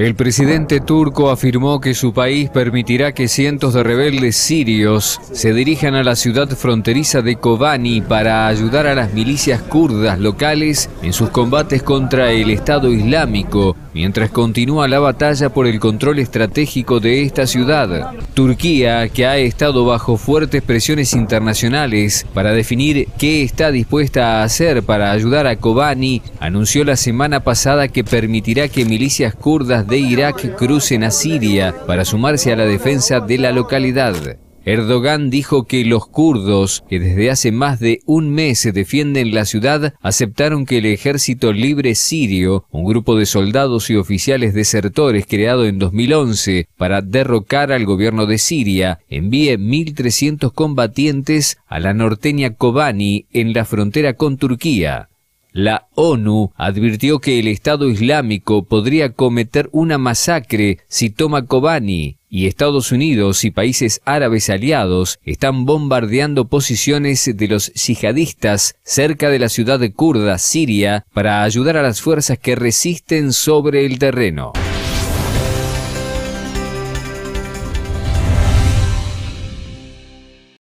El presidente turco afirmó que su país permitirá que cientos de rebeldes sirios se dirijan a la ciudad fronteriza de Kobani para ayudar a las milicias kurdas locales en sus combates contra el Estado Islámico, mientras continúa la batalla por el control estratégico de esta ciudad. Turquía, que ha estado bajo fuertes presiones internacionales para definir qué está dispuesta a hacer para ayudar a Kobani, anunció la semana pasada que permitirá que milicias kurdas de Irak crucen a Siria para sumarse a la defensa de la localidad. Erdogan dijo que los kurdos, que desde hace más de un mes se defienden la ciudad, aceptaron que el Ejército Libre Sirio, un grupo de soldados y oficiales desertores creado en 2011 para derrocar al gobierno de Siria, envíe 1.300 combatientes a la norteña Kobani en la frontera con Turquía. La ONU advirtió que el Estado Islámico podría cometer una masacre si toma Kobani, y Estados Unidos y países árabes aliados están bombardeando posiciones de los yihadistas cerca de la ciudad de kurda siria para ayudar a las fuerzas que resisten sobre el terreno.